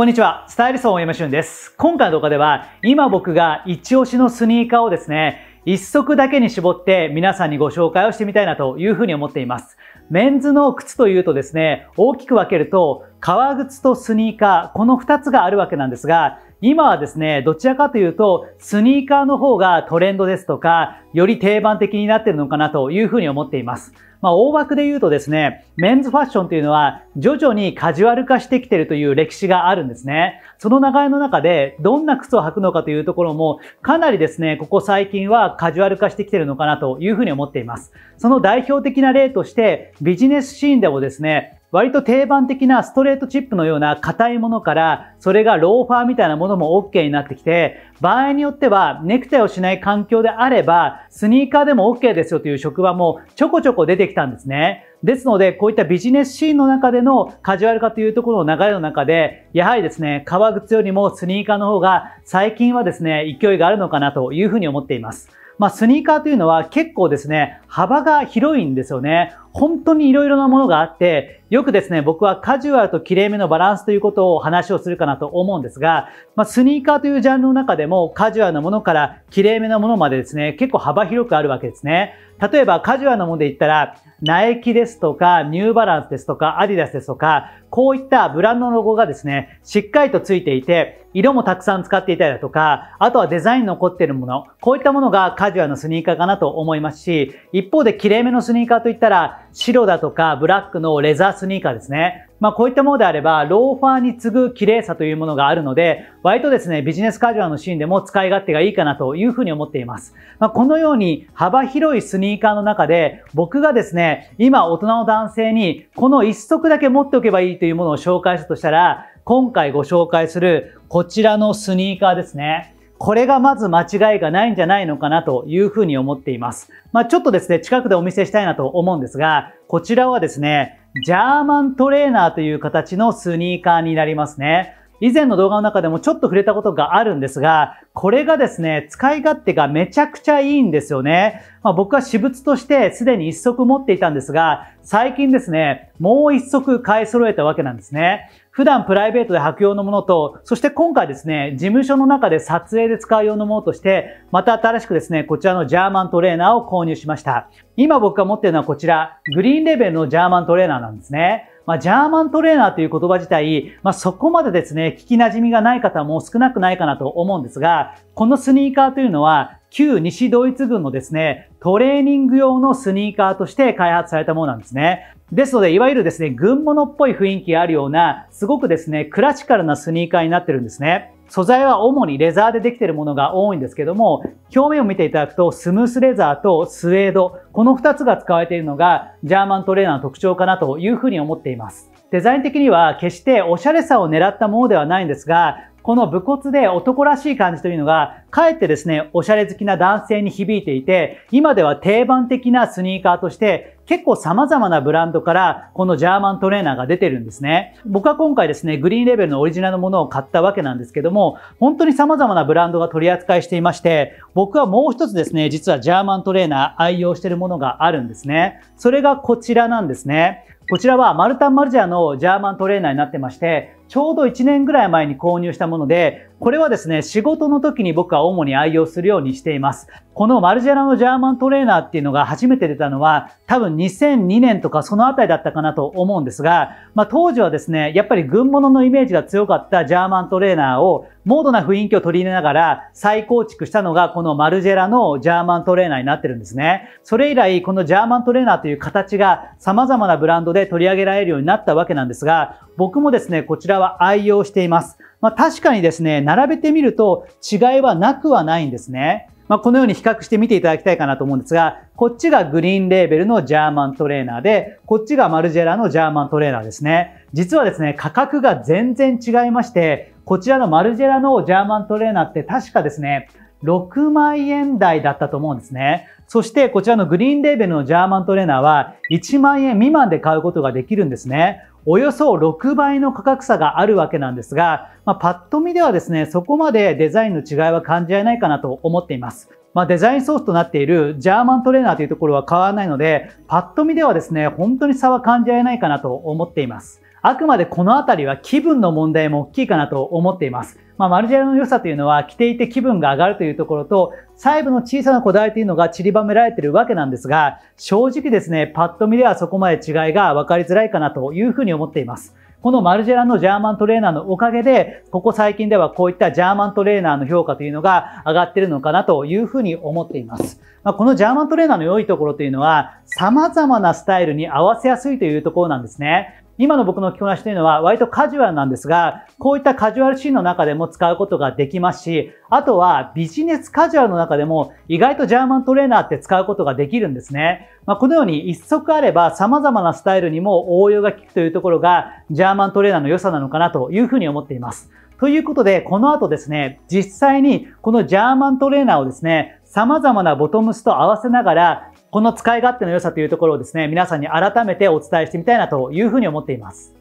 こんにちは。スタイリスト大山俊です。今回の動画では、今僕が一押しのスニーカーをですね、一足だけに絞って皆さんにご紹介をしてみたいなというふうに思っています。メンズの靴というとですね、大きく分けると、革靴とスニーカー、この2つがあるわけなんですが、今はですね、どちらかというと、スニーカーの方がトレンドですとか、より定番的になってるのかなというふうに思っています。まあ、大枠で言うとですね、メンズファッションというのは徐々にカジュアル化してきてるという歴史があるんですね。その流れの中でどんな靴を履くのかというところもかなりですね、ここ最近はカジュアル化してきてるのかなというふうに思っています。その代表的な例としてビジネスシーンでもですね、割と定番的なストレートチップのような硬いものから、それがローファーみたいなものも OK になってきて、場合によってはネクタイをしない環境であれば、スニーカーでも OK ですよという職場もちょこちょこ出てきたんですね。ですので、こういったビジネスシーンの中でのカジュアル化というところの流れの中で、やはりですね、革靴よりもスニーカーの方が最近はですね、勢いがあるのかなというふうに思っています。まあ、スニーカーというのは結構ですね、幅が広いんですよね。本当に色々なものがあって、よくですね、僕はカジュアルと綺麗めのバランスということを話をするかなと思うんですが、まあ、スニーカーというジャンルの中でもカジュアルなものから綺麗めなものまでですね、結構幅広くあるわけですね。例えばカジュアルなもので言ったら、ナイキですとか、ニューバランスですとか、アディダスですとか、こういったブランドのロゴがですね、しっかりとついていて、色もたくさん使っていたりだとか、あとはデザイン残っているもの、こういったものがカジュアルのスニーカーかなと思いますし、一方で綺麗めのスニーカーといったら、白だとかブラックのレザースニーカーですね。まあこういったものであれば、ローファーに次ぐ綺麗さというものがあるので、割とですね、ビジネスカジュアルのシーンでも使い勝手がいいかなというふうに思っています。まあ、このように幅広いスニーカーの中で、僕がですね、今大人の男性にこの一足だけ持っておけばいいというものを紹介したとしたら、今回ご紹介するこちらのスニーカーですね。これがまず間違いがないんじゃないのかなというふうに思っています。まあ、ちょっとですね、近くでお見せしたいなと思うんですが、こちらはですね、ジャーマントレーナーという形のスニーカーになりますね。以前の動画の中でもちょっと触れたことがあるんですが、これがですね、使い勝手がめちゃくちゃいいんですよね。まあ、僕は私物としてすでに一足持っていたんですが、最近ですね、もう一足買い揃えたわけなんですね。普段プライベートで履く用のものと、そして今回ですね、事務所の中で撮影で使う用のものとして、また新しくですね、こちらのジャーマントレーナーを購入しました。今僕が持っているのはこちら、グリーンレベルのジャーマントレーナーなんですね。まあ、ジャーマントレーナーという言葉自体、まあ、そこまでですね、聞き馴染みがない方も少なくないかなと思うんですが、このスニーカーというのは、旧西ドイツ軍のですね、トレーニング用のスニーカーとして開発されたものなんですね。ですので、いわゆるですね、群物っぽい雰囲気あるような、すごくですね、クラシカルなスニーカーになってるんですね。素材は主にレザーでできているものが多いんですけども、表面を見ていただくと、スムースレザーとスウェード、この2つが使われているのが、ジャーマントレーナーの特徴かなというふうに思っています。デザイン的には決しておしゃれさを狙ったものではないんですが、この武骨で男らしい感じというのが、かえってですね、おしゃれ好きな男性に響いていて、今では定番的なスニーカーとして結構様々なブランドからこのジャーマントレーナーが出てるんですね。僕は今回ですね、グリーンレベルのオリジナルのものを買ったわけなんですけども、本当に様々なブランドが取り扱いしていまして、僕はもう一つですね、実はジャーマントレーナー愛用してるものがあるんですね。それがこちらなんですね。こちらはマルタンマルジャーのジャーマントレーナーになってまして、ちょうど1年ぐらい前に購入したもので、これはですね、仕事の時に僕は主に愛用するようにしています。このマルジェラのジャーマントレーナーっていうのが初めて出たのは多分2002年とかそのあたりだったかなと思うんですが、まあ当時はですね、やっぱり軍物のイメージが強かったジャーマントレーナーをモードな雰囲気を取り入れながら再構築したのがこのマルジェラのジャーマントレーナーになってるんですね。それ以来、このジャーマントレーナーという形が様々なブランドで取り上げられるようになったわけなんですが、僕もですね、こちらは愛用しています。まあ、確かにですね、並べてみると違いはなくはないんですね。まあ、このように比較して見ていただきたいかなと思うんですが、こっちがグリーンレーベルのジャーマントレーナーで、こっちがマルジェラのジャーマントレーナーですね。実はですね、価格が全然違いまして、こちらのマルジェラのジャーマントレーナーって確かですね、6万円台だったと思うんですね。そしてこちらのグリーンレーベルのジャーマントレーナーは1万円未満で買うことができるんですね。およそ6倍の価格差があるわけなんですが、まあ、パッと見ではですね、そこまでデザインの違いは感じられないかなと思っています。まあ、デザインソースとなっているジャーマントレーナーというところは変わらないので、パッと見ではですね、本当に差は感じられないかなと思っています。あくまでこのあたりは気分の問題も大きいかなと思っています。まあ、マルジェラの良さというのは着ていて気分が上がるというところと、細部の小さなこだわりというのが散りばめられているわけなんですが、正直ですね、パッと見ではそこまで違いが分かりづらいかなというふうに思っています。このマルジェラのジャーマントレーナーのおかげで、ここ最近ではこういったジャーマントレーナーの評価というのが上がっているのかなというふうに思っています。まあ、このジャーマントレーナーの良いところというのは、様々なスタイルに合わせやすいというところなんですね。今の僕の着こなしというのは割とカジュアルなんですが、こういったカジュアルシーンの中でも使うことができますし、あとはビジネスカジュアルの中でも意外とジャーマントレーナーって使うことができるんですね。まあ、このように一足あれば様々なスタイルにも応用が効くというところがジャーマントレーナーの良さなのかなというふうに思っています。ということで、この後ですね、実際にこのジャーマントレーナーをですね、様々なボトムスと合わせながらこの使い勝手の良さというところをですね、皆さんに改めてお伝えしてみたいなというふうに思っています。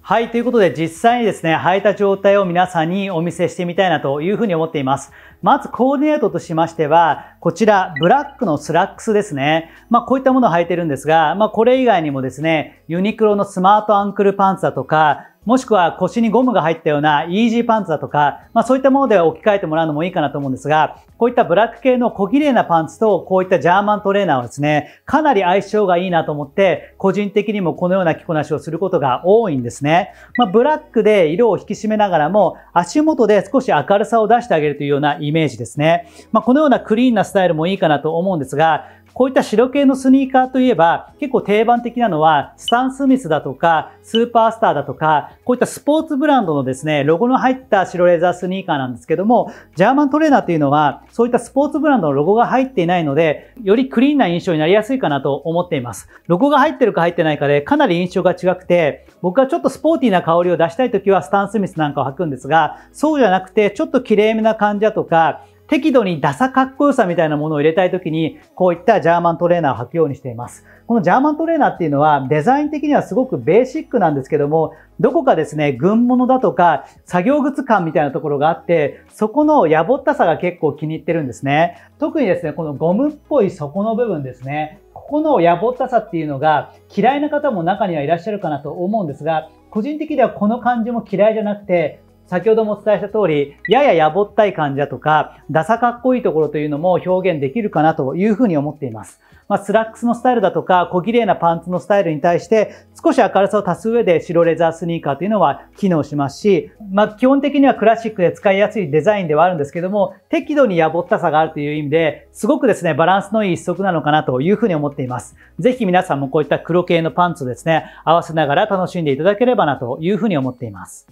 はい。ということで、実際にですね、履いた状態を皆さんにお見せしてみたいなというふうに思っています。まず、コーディネートとしましては、こちら、ブラックのスラックスですね。まあ、こういったものを履いてるんですが、まあ、これ以外にもですね、ユニクロのスマートアンクルパンツだとか、もしくは腰にゴムが入ったようなイージーパンツだとか、まあそういったもので置き換えてもらうのもいいかなと思うんですが、こういったブラック系の小綺麗なパンツと、こういったジャーマントレーナーはですね、かなり相性がいいなと思って、個人的にもこのような着こなしをすることが多いんですね。まあブラックで色を引き締めながらも、足元で少し明るさを出してあげるというようなイメージですね。まあこのようなクリーンなスタイルもいいかなと思うんですが、こういった白系のスニーカーといえば、結構定番的なのは、スタン・スミスだとか、スーパースターだとか、こういったスポーツブランドのですね、ロゴの入った白レザースニーカーなんですけども、ジャーマントレーナーというのは、そういったスポーツブランドのロゴが入っていないので、よりクリーンな印象になりやすいかなと思っています。ロゴが入ってるか入ってないかで、かなり印象が違くて、僕はちょっとスポーティーな香りを出したい時は、スタン・スミスなんかを履くんですが、そうじゃなくて、ちょっと綺麗めな感じだとか、適度にダサかっこよさみたいなものを入れたい時に、こういったジャーマントレーナーを履くようにしています。このジャーマントレーナーっていうのは、デザイン的にはすごくベーシックなんですけども、どこかですね、軍物だとか、作業靴感みたいなところがあって、そこのやぼったさが結構気に入ってるんですね。特にですね、このゴムっぽい底の部分ですね。ここのやぼったさっていうのが嫌いな方も中にはいらっしゃるかなと思うんですが、個人的ではこの感じも嫌いじゃなくて、先ほどもお伝えした通り、やややぼったい感じだとか、ダサかっこいいところというのも表現できるかなというふうに思っています。まあ、スラックスのスタイルだとか、小綺麗なパンツのスタイルに対して、少し明るさを足す上で白レザースニーカーというのは機能しますし、まあ、基本的にはクラシックで使いやすいデザインではあるんですけども、適度にやぼったさがあるという意味で、すごくですね、バランスのいい一足なのかなというふうに思っています。ぜひ皆さんもこういった黒系のパンツをですね、合わせながら楽しんでいただければなというふうに思っています。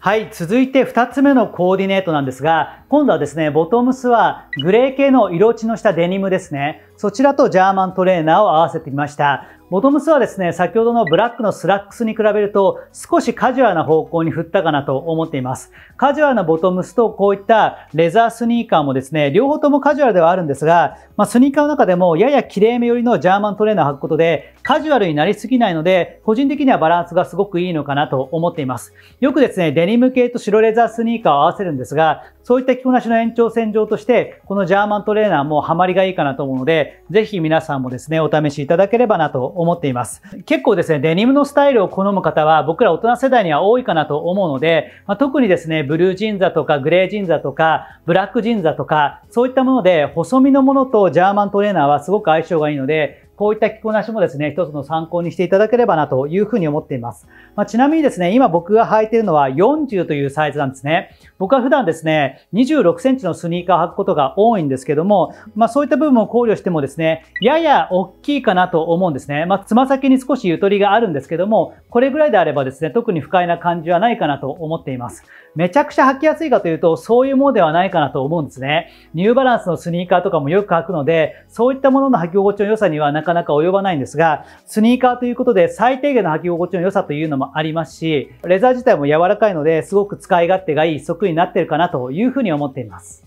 はい、続いて2つ目のコーディネートなんですが、今度はですね、ボトムスはグレー系の色落ちのしたデニムですね。そちらとジャーマントレーナーを合わせてみました。ボトムスはですね、先ほどのブラックのスラックスに比べると少しカジュアルな方向に振ったかなと思っています。カジュアルなボトムスとこういったレザースニーカーもですね、両方ともカジュアルではあるんですが、まあ、スニーカーの中でもやや綺麗め寄りのジャーマントレーナーを履くことでカジュアルになりすぎないので、個人的にはバランスがすごくいいのかなと思っています。よくですね、デニム系と白レザースニーカーを合わせるんですが、そういった着こなしの延長線上として、このジャーマントレーナーもハマりがいいかなと思うので、ぜひ皆さんもですね、お試しいただければなと思っています。結構ですね、デニムのスタイルを好む方は、僕ら大人世代には多いかなと思うので、まあ、特にですね、ブルージンザとかグレージンザとか、ブラックジンザとか、そういったもので、細身のものとジャーマントレーナーはすごく相性がいいので、こういった着こなしもですね、一つの参考にしていただければなというふうに思っています。まあ、ちなみにですね、今僕が履いているのは40というサイズなんですね。僕は普段ですね、26センチのスニーカーを履くことが多いんですけども、まあ、そういった部分を考慮してもですね、やや大きいかなと思うんですね。まあ、つま先に少しゆとりがあるんですけども、これぐらいであればですね、特に不快な感じはないかなと思っています。めちゃくちゃ履きやすいかというと、そういうものではないかなと思うんですね。ニューバランスのスニーカーとかもよく履くので、そういったものの履き心地の良さにはなかかなか及ばないんですが、スニーカーということで最低限の履き心地の良さというのもありますし、レザー自体も柔らかいのですごく使い勝手がいい一足になってるかなというふうに思っています。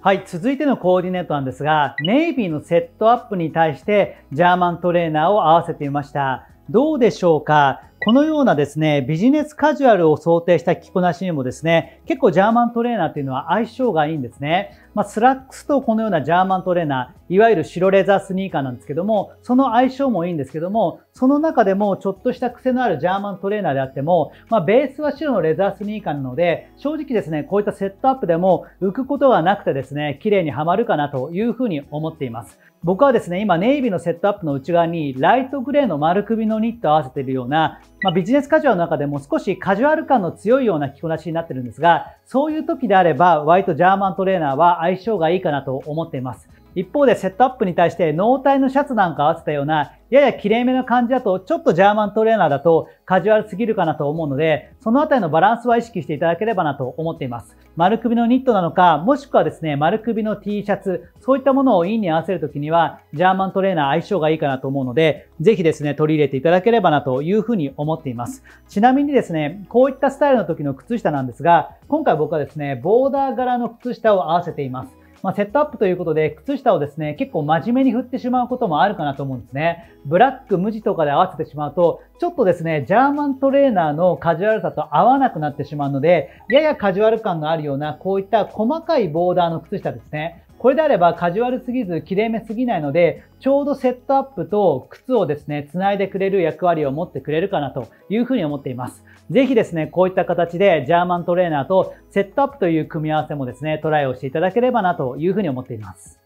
はい、続いてのコーディネートなんですが、ネイビーのセットアップに対してジャーマントレーナーを合わせてみました。どうでしょうかこのようなですね、ビジネスカジュアルを想定した着こなしにもですね、結構ジャーマントレーナーというのは相性がいいんですね。まあ、スラックスとこのようなジャーマントレーナー、いわゆる白レザースニーカーなんですけども、その相性もいいんですけども、その中でもちょっとした癖のあるジャーマントレーナーであっても、まあ、ベースは白のレザースニーカーなので、正直ですね、こういったセットアップでも浮くことがなくてですね、綺麗にはまるかなというふうに思っています。僕はですね、今ネイビーのセットアップの内側にライトグレーの丸首のニットを合わせているようなまあ、ビジネスカジュアルの中でも少しカジュアル感の強いような着こなしになってるんですが、そういう時であれば、ワイトジャーマントレーナーは相性がいいかなと思っています。一方でセットアップに対して脳体のシャツなんか合わせたような、やや綺麗めな感じだと、ちょっとジャーマントレーナーだとカジュアルすぎるかなと思うので、そのあたりのバランスは意識していただければなと思っています。丸首のニットなのか、もしくはですね、丸首の T シャツ、そういったものをインに合わせるときには、ジャーマントレーナー相性がいいかなと思うので、ぜひですね、取り入れていただければなというふうに思っています。ちなみにですね、こういったスタイルの時の靴下なんですが、今回僕はですね、ボーダー柄の靴下を合わせています。まあ、セットアップということで、靴下をですね、結構真面目に振ってしまうこともあるかなと思うんですね。ブラック、無地とかで合わせてしまうと、ちょっとですね、ジャーマントレーナーのカジュアルさと合わなくなってしまうので、ややカジュアル感があるような、こういった細かいボーダーの靴下ですね。これであればカジュアルすぎず綺れめすぎないので、ちょうどセットアップと靴をですね、繋いでくれる役割を持ってくれるかなというふうに思っています。ぜひですね、こういった形でジャーマントレーナーとセットアップという組み合わせもですね、トライをしていただければなというふうに思っています。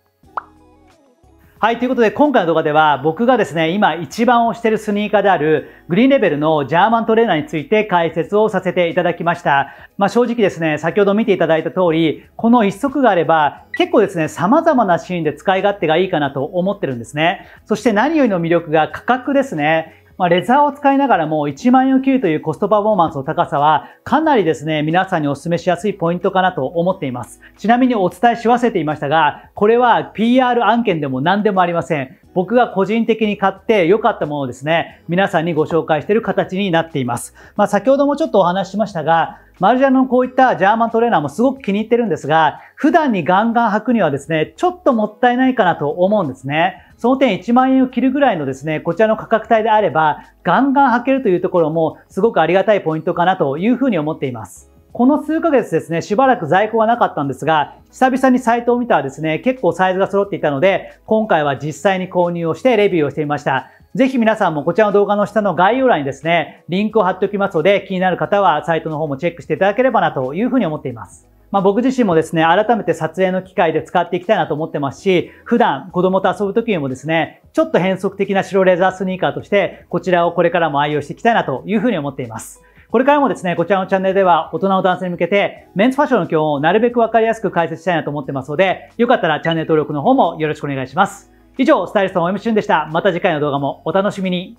はい、ということで今回の動画では僕がですね、今一番推してるスニーカーであるグリーンレベルのジャーマントレーナーについて解説をさせていただきました。まあ正直ですね、先ほど見ていただいた通り、この一足があれば結構ですね、様々なシーンで使い勝手がいいかなと思ってるんですね。そして何よりの魅力が価格ですね。まあ、レザーを使いながらも1万円を切るというコストパフォーマンスの高さは、かなりですね、皆さんにお勧めしやすいポイントかなと思っています。ちなみにお伝えし忘れていましたが、これは PR 案件でも何でもありません。僕が個人的に買って良かったものをですね、皆さんにご紹介している形になっています。まあ、先ほどもちょっとお話ししましたが、マルジャンのこういったジャーマントレーナーもすごく気に入ってるんですが、普段にガンガン履くにはですね、ちょっともったいないかなと思うんですね。その点1万円を切るぐらいのですね、こちらの価格帯であれば、ガンガン履けるというところも、すごくありがたいポイントかなというふうに思っています。この数ヶ月ですね、しばらく在庫はなかったんですが、久々にサイトを見たらですね、結構サイズが揃っていたので、今回は実際に購入をしてレビューをしてみました。ぜひ皆さんもこちらの動画の下の概要欄にですね、リンクを貼っておきますので、気になる方はサイトの方もチェックしていただければなというふうに思っています。まあ、僕自身もですね、改めて撮影の機会で使っていきたいなと思ってますし、普段子供と遊ぶ時にもですね、ちょっと変則的な白レザースニーカーとして、こちらをこれからも愛用していきたいなというふうに思っています。これからもですね、こちらのチャンネルでは大人の男性に向けてメンズファッションの基本をなるべくわかりやすく解説したいなと思ってますので、よかったらチャンネル登録の方もよろしくお願いします。以上、スタイリストの M しゅんでした。また次回の動画もお楽しみに。